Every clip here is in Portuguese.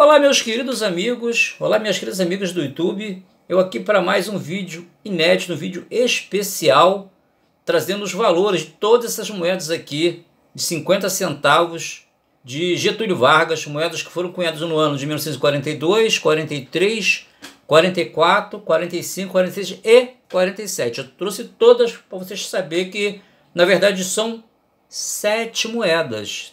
Olá meus queridos amigos, olá minhas queridas amigas do YouTube, eu aqui para mais um vídeo inédito, um vídeo especial, trazendo os valores de todas essas moedas aqui, de 50 centavos, de Getúlio Vargas, moedas que foram cunhadas no ano de 1942, 43, 44, 45, 46 e 47. Eu trouxe todas para vocês saberem que, na verdade, são sete moedas.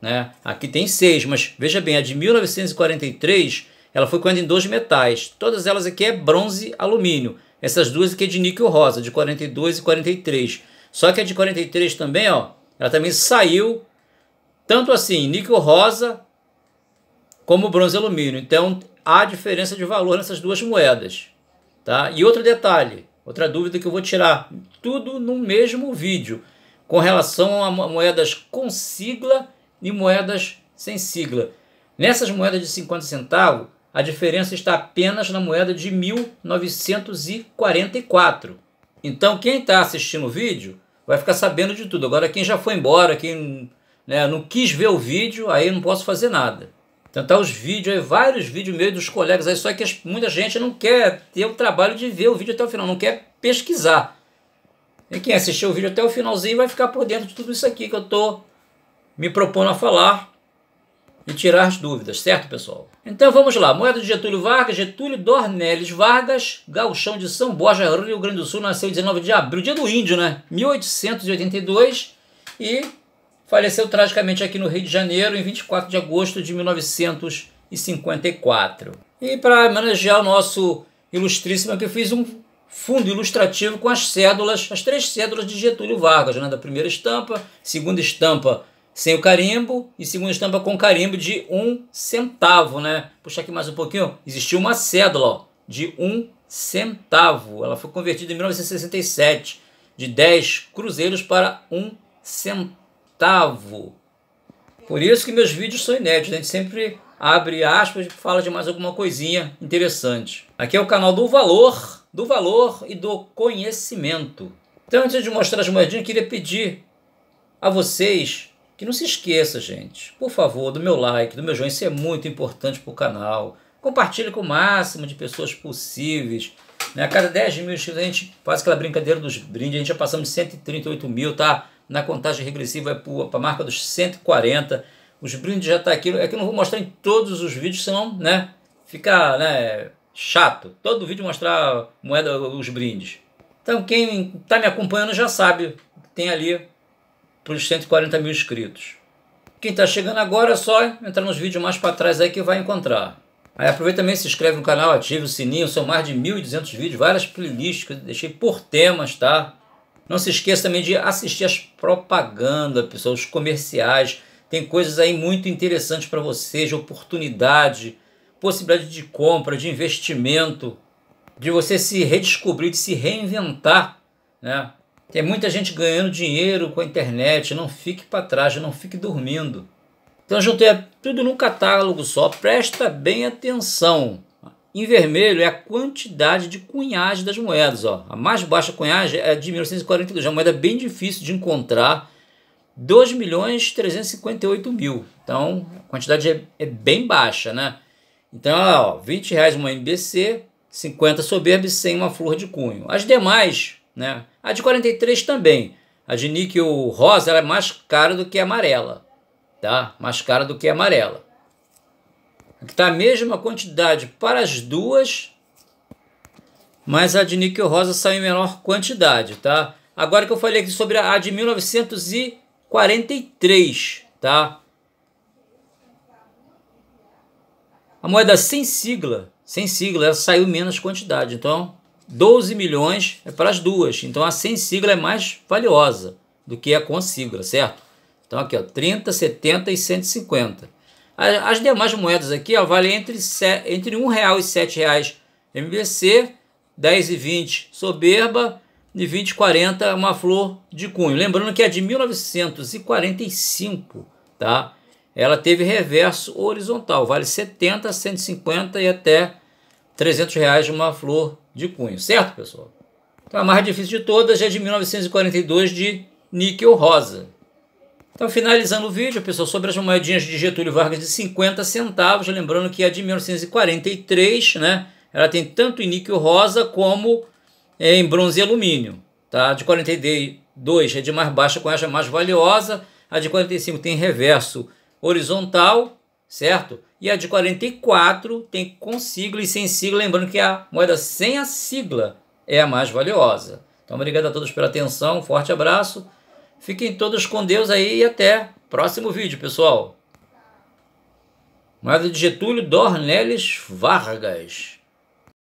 Né? Aqui tem seis, mas veja bem, a de 1943 ela foi quando em dois metais. Todas elas aqui é bronze alumínio. Essas duas aqui é de níquel rosa, de 42 e 43. Só que a de 43 também, ó, ela também saiu tanto assim, níquel rosa como bronze alumínio. Então há diferença de valor nessas duas moedas, tá? E outro detalhe, outra dúvida que eu vou tirar, tudo no mesmo vídeo, com relação a moedas com sigla e moedas sem sigla. Nessas moedas de 50 centavos, a diferença está apenas na moeda de 1944. Então, quem está assistindo o vídeo vai ficar sabendo de tudo. Agora, quem já foi embora, quem né, não quis ver o vídeo, aí não posso fazer nada. Tentar tá os vídeos, aí, vários vídeos meus dos colegas aí, só que muita gente não quer ter o trabalho de ver o vídeo até o final, não quer pesquisar. E quem assistiu o vídeo até o finalzinho vai ficar por dentro de tudo isso aqui que eu estou me propondo a falar e tirar as dúvidas, certo, pessoal? Então vamos lá. Moeda de Getúlio Vargas, Getúlio Dornelles Vargas, gauchão de São Borja, Rio Grande do Sul, nasceu 19 de abril, dia do índio, né? 1882 e faleceu tragicamente aqui no Rio de Janeiro em 24 de agosto de 1954. E para homenagear o nosso ilustríssimo eu fiz um fundo ilustrativo com as cédulas, as três cédulas de Getúlio Vargas, né? da primeira estampa, segunda estampa sem o carimbo e segunda estampa com carimbo de um centavo, né? Puxar aqui mais um pouquinho. Existiu uma cédula ó, de um centavo. Ela foi convertida em 1967 de 10 cruzeiros para um centavo. Por isso que meus vídeos são inéditos. A gente sempre abre aspas e fala de mais alguma coisinha interessante. Aqui é o canal do valor, do valor e do conhecimento. Então, antes de mostrar as moedinhas, eu queria pedir a vocês que não se esqueça, gente, por favor, do meu like, do meu joinha, isso é muito importante para o canal. Compartilhe com o máximo de pessoas possíveis. Né? A cada 10 mil inscritos a gente faz aquela brincadeira dos brindes, a gente já passamos de 138 mil, tá? Na contagem regressiva é para a marca dos 140. Os brindes já tá aqui, é que eu não vou mostrar em todos os vídeos, senão, né, fica, né, chato. Todo vídeo mostrar moeda, os brindes. Então quem está me acompanhando já sabe, tem ali para os 140 mil inscritos. Quem está chegando agora é só entrar nos vídeos mais para trás aí que vai encontrar. Aí aproveita também, se inscreve no canal, ative o sininho, são mais de 1.200 vídeos, várias playlists que eu deixei por temas, tá? Não se esqueça também de assistir as propagandas, pessoal, os comerciais. Tem coisas aí muito interessantes para vocês, oportunidade, possibilidade de compra, de investimento, de você se redescobrir, de se reinventar, né? Tem muita gente ganhando dinheiro com a internet, não fique para trás, não fique dormindo. Então juntei é tudo num catálogo só, presta bem atenção. Em vermelho é a quantidade de cunhagem das moedas. Ó. A mais baixa cunhagem é de 1942, uma moeda bem difícil de encontrar. 2 milhões 358 mil. Então a quantidade é, é bem baixa, né? Então, ó, 20 reais uma MBC, 50 soberbe, 100 uma flor de cunho. As demais né? A de 43 também. A de níquel rosa era é mais cara do que a amarela. Tá? Mais cara do que a amarela. Aqui está a mesma quantidade para as duas, mas a de níquel rosa saiu em menor quantidade. Tá? Agora que eu falei aqui sobre a de 1943. Tá? A moeda sem sigla, sem sigla, ela saiu menos quantidade. Então, 12 milhões é para as duas. Então a sem sigla é mais valiosa do que a com sigla, certo? Então aqui, ó, 30, 70 e 150. As demais moedas aqui ó, valem entre, entre R$ 1,00 e R$ 7,00 MBC, 10 e 20 soberba e 20 uma flor de cunho. Lembrando que é de 1945, tá? Ela teve reverso horizontal, vale 70, 150 e até 300 reais de uma flor de cunho, certo, pessoal? Então, a mais difícil de todas é de 1942 de níquel rosa. Então, finalizando o vídeo, pessoal, sobre as moedinhas de Getúlio Vargas de 50 centavos, lembrando que a de 1943, né, ela tem tanto em níquel rosa como é, em bronze e alumínio, tá? A de 42 é de mais baixa com essa mais valiosa, a de 45 tem reverso horizontal certo? E a de 44 tem com sigla e sem sigla, lembrando que a moeda sem a sigla é a mais valiosa. Então, obrigado a todos pela atenção, um forte abraço. Fiquem todos com Deus aí e até próximo vídeo, pessoal. Moeda de Getúlio Dornelles Vargas.